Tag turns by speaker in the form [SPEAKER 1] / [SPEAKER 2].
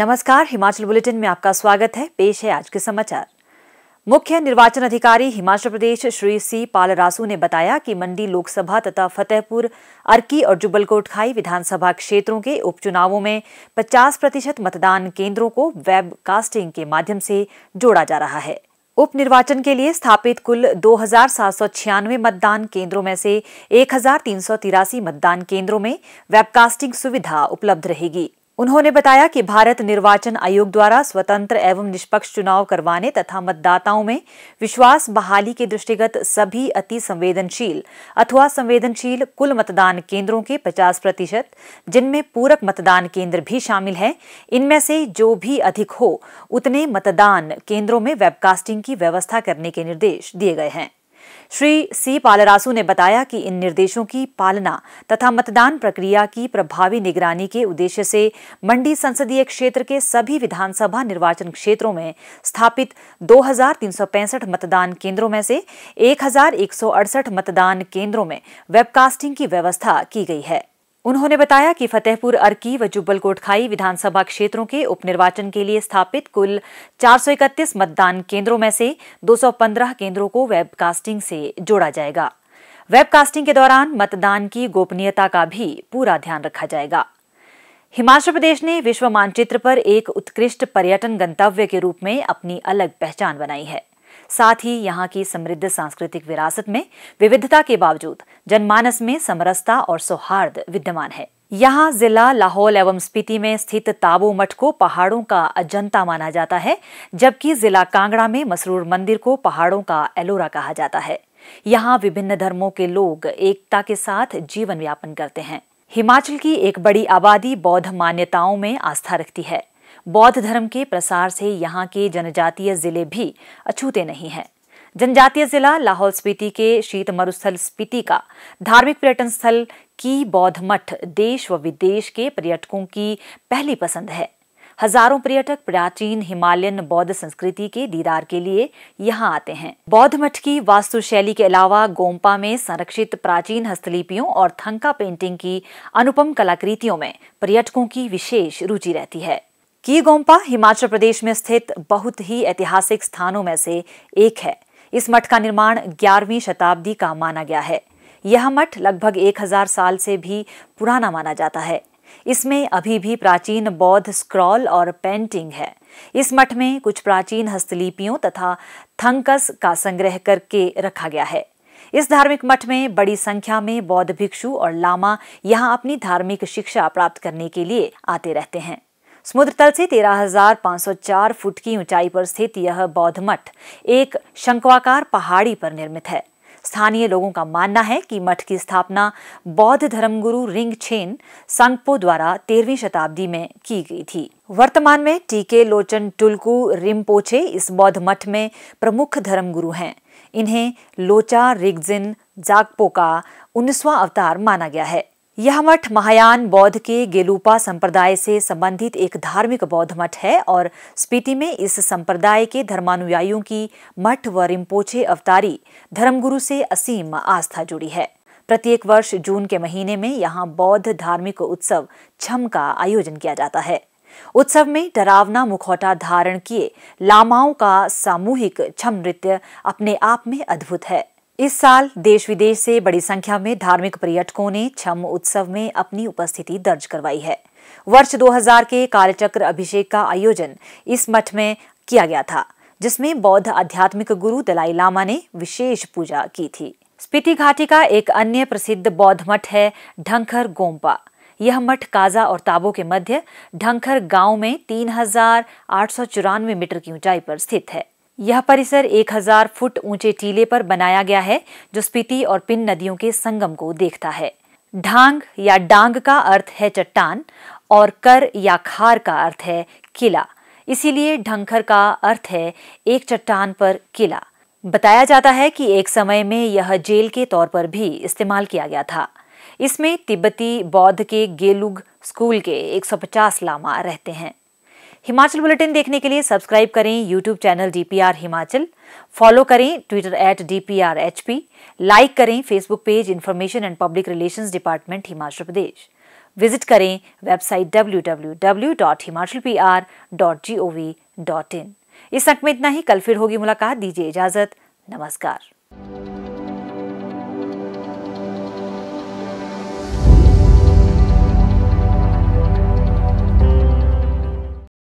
[SPEAKER 1] नमस्कार हिमाचल बुलेटिन में आपका स्वागत है पेश है आज के समाचार मुख्य निर्वाचन अधिकारी हिमाचल प्रदेश श्री सी पालरासू ने बताया कि मंडी लोकसभा तथा फतेहपुर अर्की और जुबलकोट खाई विधानसभा क्षेत्रों के उपचुनावों में 50 प्रतिशत मतदान केंद्रों को वेब कास्टिंग के माध्यम से जोड़ा जा रहा है उप निर्वाचन के लिए स्थापित कुल दो मतदान केंद्रों में से एक मतदान केंद्रों में वेबकास्टिंग सुविधा उपलब्ध रहेगी उन्होंने बताया कि भारत निर्वाचन आयोग द्वारा स्वतंत्र एवं निष्पक्ष चुनाव करवाने तथा मतदाताओं में विश्वास बहाली के दृष्टिगत सभी अति संवेदनशील अथवा संवेदनशील कुल मतदान केंद्रों के 50 प्रतिशत जिनमें पूरक मतदान केंद्र भी शामिल हैं इनमें से जो भी अधिक हो उतने मतदान केंद्रों में वेबकास्टिंग की व्यवस्था करने के निर्देश दिए गए हैं श्री सी पालरासू ने बताया कि इन निर्देशों की पालना तथा मतदान प्रक्रिया की प्रभावी निगरानी के उद्देश्य से मंडी संसदीय क्षेत्र के सभी विधानसभा निर्वाचन क्षेत्रों में स्थापित 2,365 मतदान केंद्रों में से 1,168 मतदान केंद्रों में वेबकास्टिंग की व्यवस्था की गई है उन्होंने बताया कि फतेहपुर अर्की व जुब्बल कोटखाई विधानसभा क्षेत्रों के उपनिर्वाचन के लिए स्थापित कुल 431 मतदान केंद्रों में से 215 केंद्रों को वेबकास्टिंग से जोड़ा जाएगा वेबकास्टिंग के दौरान मतदान की गोपनीयता का भी पूरा ध्यान रखा जाएगा हिमाचल प्रदेश ने विश्व मानचित्र पर एक उत्कृष्ट पर्यटन गंतव्य के रूप में अपनी अलग पहचान बनाई है साथ ही यहाँ की समृद्ध सांस्कृतिक विरासत में विविधता के बावजूद जनमानस में समरसता और सौहार्द विद्यमान है यहाँ जिला लाहौल एवं स्पीति में स्थित ताबो मठ को पहाड़ों का अजंता माना जाता है जबकि जिला कांगड़ा में मसरूर मंदिर को पहाड़ों का एलोरा कहा जाता है यहाँ विभिन्न धर्मों के लोग एकता के साथ जीवन यापन करते हैं हिमाचल की एक बड़ी आबादी बौद्ध मान्यताओं में आस्था रखती है बौद्ध धर्म के प्रसार से यहाँ के जनजातीय जिले भी अछूते नहीं हैं जनजातीय जिला लाहौल स्पीति के शीत मरुस्थल स्पीति का धार्मिक पर्यटन स्थल की बौद्ध मठ देश व विदेश के पर्यटकों की पहली पसंद है हजारों पर्यटक प्राचीन हिमालयन बौद्ध संस्कृति के दीदार के लिए यहाँ आते हैं बौद्ध मठ की वास्तुशैली के अलावा गोम्पा में संरक्षित प्राचीन हस्तलिपियों और थंका पेंटिंग की अनुपम कलाकृतियों में पर्यटकों की विशेष रुचि रहती है की गोम्पा हिमाचल प्रदेश में स्थित बहुत ही ऐतिहासिक स्थानों में से एक है इस मठ का निर्माण 11वीं शताब्दी का माना गया है यह मठ लगभग 1000 साल से भी पुराना माना जाता है इसमें अभी भी प्राचीन बौद्ध स्क्रॉल और पेंटिंग है इस मठ में कुछ प्राचीन हस्तलिपियों तथा थंकस का संग्रह करके रखा गया है इस धार्मिक मठ में बड़ी संख्या में बौद्ध भिक्षु और लामा यहाँ अपनी धार्मिक शिक्षा प्राप्त करने के लिए आते रहते हैं समुद्र तल से 13,504 फुट की ऊंचाई पर स्थित यह बौद्ध मठ एक शंकवाकार पहाड़ी पर निर्मित है स्थानीय लोगों का मानना है कि मठ की स्थापना बौद्ध धर्मगुरु रिंग छेन संगपो द्वारा तेरहवीं शताब्दी में की गई थी वर्तमान में टीके लोचन टुलकू रिमपोछे इस बौद्ध मठ में प्रमुख धर्मगुरु हैं इन्हें लोचा रिगजिन जागपो का उन्नीसवा अवतार माना गया है यह मठ महायान बौद्ध के गेलूपा संप्रदाय से संबंधित एक धार्मिक बौद्ध मठ है और स्पीति में इस संप्रदाय के धर्मानुयायियों की मठ व रिम्पोचे अवतारी धर्मगुरु से असीम आस्था जुड़ी है प्रत्येक वर्ष जून के महीने में यहाँ बौद्ध धार्मिक उत्सव छम का आयोजन किया जाता है उत्सव में डरावना मुखौटा धारण किए लामाओं का सामूहिक छम नृत्य अपने आप में अद्भुत है इस साल देश विदेश से बड़ी संख्या में धार्मिक पर्यटकों ने छम उत्सव में अपनी उपस्थिति दर्ज करवाई है वर्ष 2000 के कालचक्र अभिषेक का आयोजन इस मठ में किया गया था जिसमें बौद्ध आध्यात्मिक गुरु दलाई लामा ने विशेष पूजा की थी स्पीति घाटी का एक अन्य प्रसिद्ध बौद्ध मठ है ढंखर गोम्पा यह मठ काजा और ताबो के मध्य ढंखर गांव में तीन मीटर की ऊंचाई पर स्थित है यह परिसर 1000 फुट ऊंचे टीले पर बनाया गया है जो स्पीति और पिन नदियों के संगम को देखता है ढांग या डांग का अर्थ है चट्टान और कर या खार का अर्थ है किला इसीलिए ढंखर का अर्थ है एक चट्टान पर किला बताया जाता है कि एक समय में यह जेल के तौर पर भी इस्तेमाल किया गया था इसमें तिब्बती बौद्ध के गेलुग स्कूल के 150 लामा रहते हैं हिमाचल बुलेटिन देखने के लिए सब्सक्राइब करें YouTube channel DPR Himachal follow करें ट्विटर एट डीपीआर लाइक करें Facebook page information and public relation department Himachal Pradesh visit करें वेबसाइट डब्ल्यू इस अंक में इतना ही कल फिर होगी मुलाकात दीजिए इजाजत नमस्कार